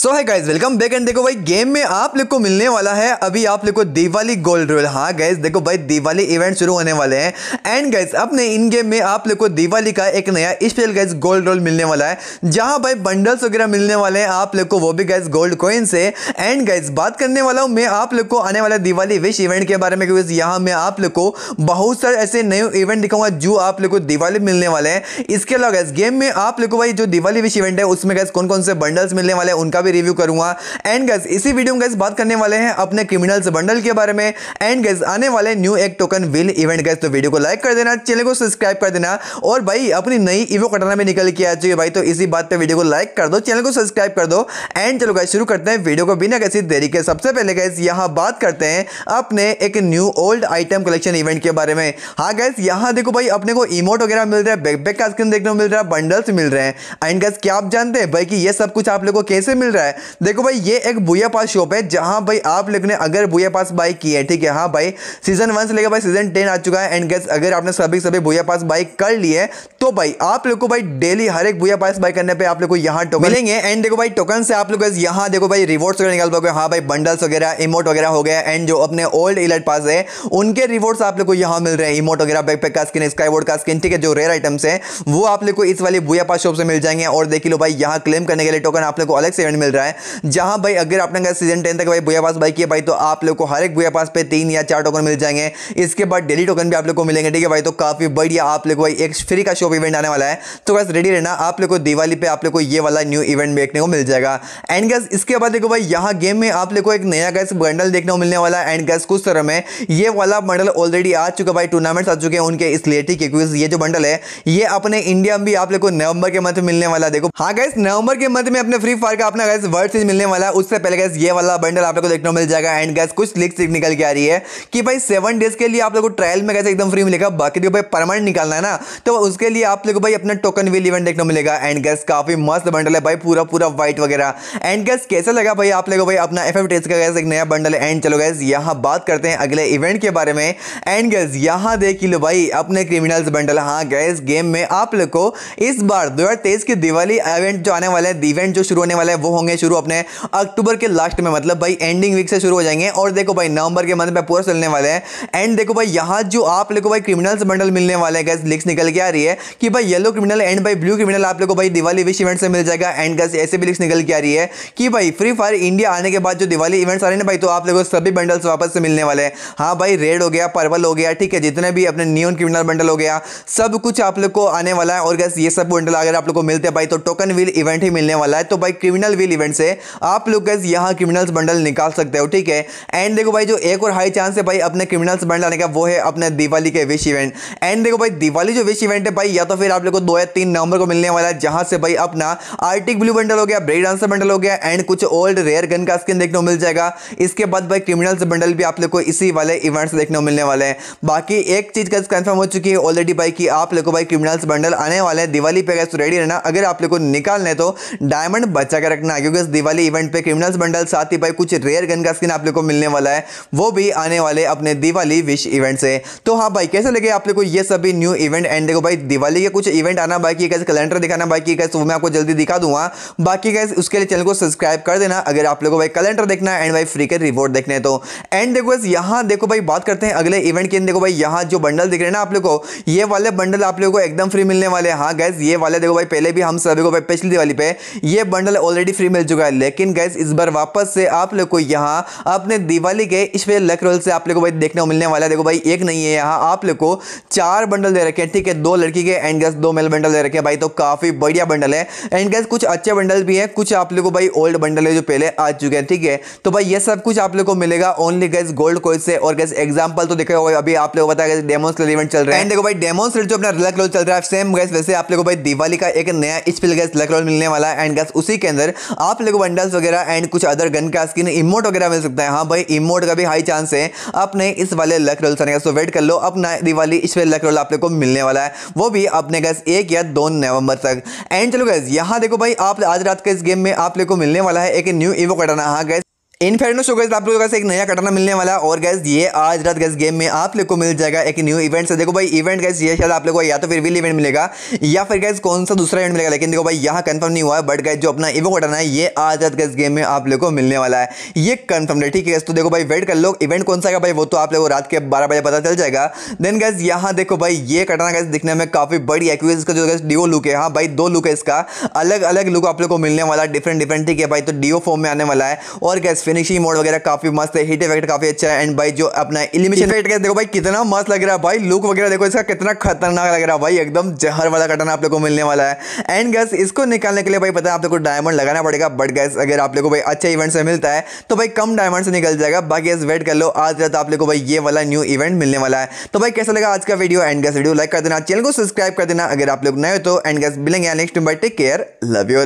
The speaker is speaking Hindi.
सो है गाइज वेलकम बैक एंड देखो भाई गेम में आप लोग को मिलने वाला है अभी आप लोग को दिवाली गोल्ड रोल हाँ गाइज देखो भाई दिवाली इवेंट शुरू होने वाले हैं एंड गाइज अपने इन गेम में आप लोग को दिवाली का एक नया स्पेशल गाइज गोल्ड रोल मिलने वाला है जहाँ भाई बंडल्स वगैरह मिलने वाले हैं आप लोग को वो भी गाइज गोल्ड कोइन से एंड गाइज बात करने वाला हूँ मैं आप लोग को आने वाला दिवाली विश इवेंट के बारे में क्योंकि यहाँ मैं आप लोग को बहुत सारे ऐसे नए इवेंट दिखाऊंगा जो आप लोग को दिवाली मिलने वाले हैं इसके अलावा गाइज गेम में आप लोग को भाई जो दिवाली विश इवेंट है उसमें गाइज कौन कौन से बंडल्स मिलने वाले हैं उनका भी रिव्यू करूंगा एंड गैस इसी वीडियो में गैस बात करने वाले हैं अपने क्रिमिनल्स बंडल के बारे में एंड गैस आने वाले न्यू एक टोकन विल इवेंट गैस तो वीडियो को लाइक कर देना चैनल को सब्सक्राइब कर देना और भाई अपनी नई इवो कटाना में निकल के आ चुकी है भाई तो इसी बात पर वीडियो को लाइक कर दो चैनल को सब्सक्राइब कर दो एंड चलो गए शुरू करते हैं वीडियो को बिना किसी देरी के सबसे पहले गैस यहाँ बात करते हैं अपने एक new old item collection event के बारे में हाँ गैस यहाँ देखो भाई अपने को इमोट वगैरह मिल रहा है बैकबैक का स्क्रीन देखने को मिल रहा है बंडल्स मिल रहे हैं एंड गैस क्या आप जानते हैं भाई कि ये सब कुछ आप लोगों को कैसे मिल रहा है देखो भाई ये एक बुया पास शॉप है जहाँ भाई आप लोग ने अगर बुया पास बाई की है ठीक है हाँ भाई सीजन वन से लेकर भाई सीजन टेन आ चुका है एंड गैस अगर आपने सभी सभी बुया पास बाई कर ली है तो भाई आप लोग को भाई डेली हर एक बुया पास बाई करने पर आप लोग को यहाँ टोकन मिलेंगे एंड देखो भाई टोकन से आप लोग यहाँ देखो भाई रिवॉर्ड्स वगैरह निकाल पाओगे हाँ भाई बंडल्स वगैरह इमोट वगैरह हो गया एंड जो अपने ओल्ड इलेट पास है उनके रिवॉर्ड्स आप लोग को यहाँ मिल रहे हैं इमोट वगैरह बैक का स्किन स्काई का स्किन ठीक है जो रेयर आइटम्स है वो आप लोग को इस वाली बुया पास शॉप से मिल जाएंगे और देख लो भाई यहाँ क्लेम करने के लिए टोकन आप लोग को अलग से मिल रहा है जहां भाई अगर आपने अगर सीजन टेन तक भाई बुआ पास बाई किया भाई तो आप लोग को हर एक बुआ पास पे तीन या चार टोकन मिल जाएंगे इसके बाद डेली टोकन भी आप लोग को मिलेंगे ठीक है भाई तो काफ़ी बढ़िया आप लोग भाई एक फ्री का शॉप इवेंट आने वाला है तो बस रेडी रहना आप लोग को दिवाली पे आप लोग को ये वाला न्यू इवेंट देखने को मिल जाएगा एंड गैस इसके बाद देखो भाई यहाँ गेम में आप लोग को एक नया गैस बंडल देखने को मिलने वाला एंड गैस कुछ तरह में ये वाला बंडल ऑलरेडी आ चुका भाई टूर्नामेंट्स आ चुके हैं उनके इसलिए ठीक है क्योंकि ये जो बंडल है ये अपने इंडिया में भी आप लोग को नवंबर के मंथ मिलने वाला देखो हाँ गैस नवंबर के मंथ में अपने फ्री फायर का अपना गैस वर्ड सीरीज मिलने वाला है उससे पहले गैस ये वाला बंडल आप लोग को देखने को मिल जाएगा एंड गैस कुछ लिख सीख निकल के आ रही है कि भाई सेवन डेज के लिए आप लोग को ट्रायल में गैस एकदम फ्री मिलेगा बाकी भाई परमानेंट निकालना है ना तो उसके लिए आप लोग को भाई अपना टोकन विल इवेंट देखने को मिलेगा एंड गैस काफी मस्त बंडल है भाई पूरा पूरा व्हाइट वगैरह एंड गैस कैसे लगा भाई आप लोग भाई अपना एफ टेस्ट का गैस एक नया बंडल है एंड चलो गैस यहाँ बात करते हैं अगले इवेंट के बारे में एंड गैस यहाँ देख लो भाई अपने क्रिमिनल्स बंडल हाँ गैस गेम में आप लोग को इस बार दो की दिवाली इवेंट जो आने वाला है इवेंट जो शुरू होने वाला है वो होंगे शुरू अपने अक्टूबर के लास्ट में मतलब भाई एंडिंग वीक से शुरू हो जाएंगे और देखो भाई नवंबर के मंथ में पूरा चलने वाले हैं एंड देखो भाई यहाँ जो आप लोग भाई क्रिमिनल्स बंडल मिलने वाले हैं गैस लिक्स निकल के आ रही है कि भाई येलो क्रिमिनल एंड भाई ब्लू क्रिमिनल आप लोग को भाई दिवाली विश इवेंट से मिल जाएगा एंड गैस ऐसे भी लिक्स निकल के आ रही है कि भाई फ्री फायर इंडिया आने के बाद जो दिवाली इवेंट्स आ रहे हैं भाई तो आप लोगों को सभी बंडल्स वापस से मिलने वाले हैं हाँ भाई रेड हो गया पर्वल हो गया ठीक है जितने भी अपने न्यून क्रिमिनल बंडल हो गया सब कुछ आप लोग को आने वाला है और गैस ये सब बंडल अगर आप लोग को मिलते हैं भाई तो टोकन व्हील इवेंट ही मिलने वाला है तो भाई क्रिमिनल व्हील स्किल इवेंट से आप लोग गैस यहाँ क्रिमिनल्स बंडल निकाल सकते हो ठीक है एंड देखो भाई जो एक और हाई चांस है भाई अपने क्रिमिनल्स बंडल आने का वो है अपने दिवाली के विश इवेंट एंड देखो भाई दिवाली जो विश इवेंट है भाई या तो फिर आप लोग को दो या तीन नवंबर को मिलने वाला है जहाँ से भाई अपना आर्टिक ब्लू बंडल हो गया ब्रेड डांसर बंडल हो गया एंड कुछ ओल्ड रेयर गन का स्किन देखने को मिल जाएगा इसके बाद भाई क्रिमिनल्स बंडल भी आप लोग को इसी वाले इवेंट से देखने को मिलने वाले हैं बाकी एक चीज़ का कंफर्म हो चुकी है ऑलरेडी भाई कि आप लोग को भाई क्रिमिनल्स बंडल आने वाले हैं दिवाली पे गैस रेडी रहना अगर आप लोग को निकालने तो डायमंड बचा के रखना रखना क्योंकि इस दिवाली इवेंट पे क्रिमिनल्स बंडल साथ ही भाई कुछ रेयर गन का स्किन आप लोग को मिलने वाला है वो भी आने वाले अपने दिवाली विश इवेंट से तो हाँ भाई कैसे लगे आप लोग को ये सभी न्यू इवेंट एंड देखो भाई दिवाली के कुछ इवेंट आना बाकी कैसे कैलेंडर दिखाना बाकी कैसे वो मैं आपको जल्दी दिखा दूंगा बाकी कैसे उसके लिए चैनल को सब्सक्राइब कर देना अगर आप लोग को भाई कैलेंडर देखना एंड भाई फ्री के रिवॉर्ड देखने तो एंड देखो यहाँ देखो भाई बात करते हैं अगले इवेंट के देखो भाई यहाँ जो बंडल दिख रहे हैं ना आप लोग को ये वाले बंडल आप लोग को एकदम फ्री मिलने वाले हाँ गैस ये वाले देखो भाई पहले भी हम सभी को भाई पिछली दिवाली पे ये बंडल ऑलरेडी फ्री मिल चुका है लेकिन गैस इस बार वापस से आप लोग को यहाँ अपने दिवाली के स्पेशल लक रोल से आप लोग को भाई देखने को मिलने वाला है देखो भाई एक नहीं है यहाँ आप लोग को चार बंडल दे रखे हैं ठीक है दो लड़की के एंड गैस दो मेल बंडल दे रखे हैं भाई तो काफ़ी बढ़िया बंडल है एंड गैस कुछ अच्छे बंडल भी हैं कुछ आप लोग को भाई ओल्ड बंडल है जो पहले आ चुके हैं ठीक है तो भाई ये सब कुछ आप लोग को मिलेगा ओनली गैस गोल्ड कोई से और गैस एग्जाम्पल तो देखा अभी आप लोग को बताया डेमोन्स इवेंट चल रहा है देखो भाई डेमोन्स जो अपना लक रोल चल रहा है सेम गैस वैसे आप लोग को भाई दिवाली का एक नया स्पिल गैस लक रोल मिलने वाला है एंड गैस उसी के अंदर आप लोग बंडल्स वगैरह एंड कुछ अदर गन का स्किन इमोट वगैरह मिल सकता है हाँ भाई इमोट का भी हाई चांस है अपने इस वाले luck roll sir so wait कर लो अपना दिवाली इस वाले लक रोल आप लोग को मिलने वाला है वो भी अपने गैस एक या दो नवंबर तक एंड चलो गैस यहाँ देखो भाई आप आज रात का इस गेम में आप लोग को मिलने वाला है एक न्यू इवो कटाना हाँ गैस इन फेडनो शो आप लोगों का एक नया कटाना मिलने वाला और गैस ये आज रात गैस गेम में आप लोग को मिल जाएगा एक न्यू इवेंट से देखो भाई इवेंट गैस ये शायद आप लोगों को या तो फिर विल इवेंट मिलेगा या फिर गैस कौन सा दूसरा इवेंट मिलेगा लेकिन देखो भाई यहाँ कंफर्म नहीं हुआ है बट गैस जो अपना इवेंट कटाना है ये आज रात गैस गेम में आप लोग को मिलने वाला है ये कन्फर्म है ठीक है तो देखो भाई वेट कर लो इवेंट कौन सा है भाई वो तो आप लोग को रात के बारह बजे पता चल जाएगा देन गैस यहाँ देखो भाई ये कटाना गैस दिखने में काफ़ी बड़ी है क्योंकि जो गैस डिओ लुक है हाँ भाई दो लुक है इसका अलग अलग लुक आप लोग को मिलने वाला डिफरेंट डिफरेंट ठीक है भाई तो डिओ फॉर्म में आने वाला है और गैस फिनिशिंग मोड वगैरह काफी मस्त है हीट इफेक्ट काफी अच्छा है एंड भाई जो अपना इलिमिनेशन इफेक्ट देखो भाई कितना मस्त लग रहा है भाई लुक वगैरह देखो इसका कितना खतरनाक लग रहा है भाई एकदम जहर वाला कटन आप लोग को मिलने वाला है एंड गैस इसको निकालने के लिए भाई पता है आप लोग को डायमंड लगाना पड़ेगा बट गैस अगर आप लोग को भाई अच्छा इवेंट से मिलता है तो भाई कम डायमंड से निकल जाएगा बाकी वेट कर लो आज रात आप लोग को भाई ये वाला न्यू इवेंट मिलने वाला है तो भाई कैसा लगा आज का video and guys video like कर देना चैनल को सब्सक्राइब कर देना अगर आप लोग नए हो तो एंड गैस मिलेंगे next bye take care love you